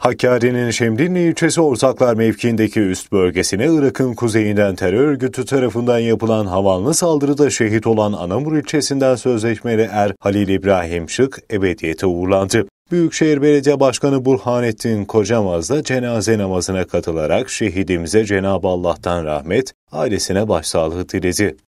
Hakkari'nin Şemdinli ilçesi ortaklar mevkiindeki üst bölgesine Irak'ın kuzeyinden terör örgütü tarafından yapılan havanlı saldırıda şehit olan Anamur ilçesinden sözleşmeli er Halil İbrahim Şık ebediyete uğurlandı. Büyükşehir Belediye Başkanı Burhanettin Kocamaz da cenaze namazına katılarak şehidimize Cenab-ı Allah'tan rahmet, ailesine başsağlığı diledi.